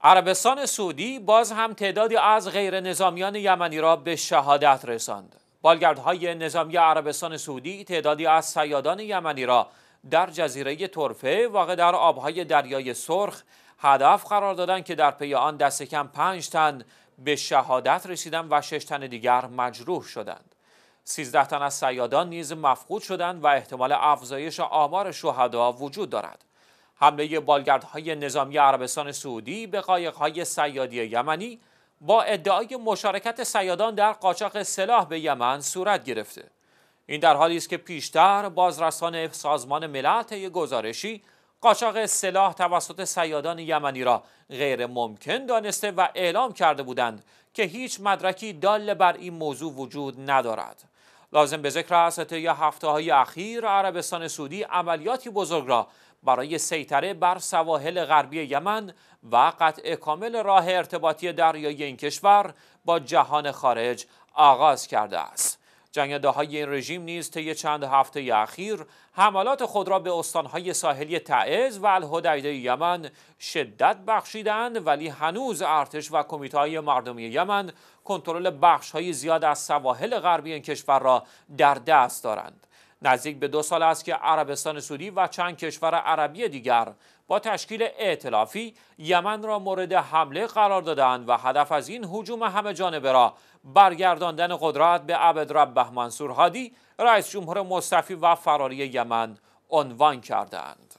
عربستان سعودی باز هم تعدادی از غیر نظامیان یمنی را به شهادت رساند. بالگردهای نظامی عربستان سعودی تعدادی از سیادان یمنی را در جزیره ترفه واقع در آبهای دریای سرخ هدف قرار دادند که در پی آن دست کم پنج تن به شهادت رسیدند و شش تن دیگر مجروح شدند. سیزده تن از سیادان نیز مفقود شدند و احتمال افزایش آمار شهدا وجود دارد. حمله بالگردهای نظامی عربستان سعودی به قایقهای سیادی یمنی با ادعای مشارکت سیادان در قاچاق سلاح به یمن صورت گرفته این در حالی است که پیشتر بازرسان سازمان ملل طی گزارشی قاچاق سلاح توسط سیادان یمنی را غیر ممکن دانسته و اعلام کرده بودند که هیچ مدرکی دال بر این موضوع وجود ندارد لازم به ذکر است طی هفته های اخیر عربستان سعودی عملیاتی بزرگ را برای سیطره بر سواحل غربی یمن و قطع کامل راه ارتباطی دریایی این کشور با جهان خارج آغاز کرده است. جنگده های این رژیم نیز طی چند هفته اخیر حملات خود را به استانهای ساحلی تعز و الهدیده یمن شدت بخشیدند ولی هنوز ارتش و کمیته های مردمی یمن کنترل بخش های زیاد از سواحل غربی این کشور را در دست دارند. نزدیک به دو سال است که عربستان سعودی و چند کشور عربی دیگر با تشکیل ائتلافی یمن را مورد حمله قرار دادند و هدف از این حجوم همه جانبه را برگرداندن قدرت به عبدربه منصور هادی رئیس جمهور مصطفی و فراری یمن عنوان کردند.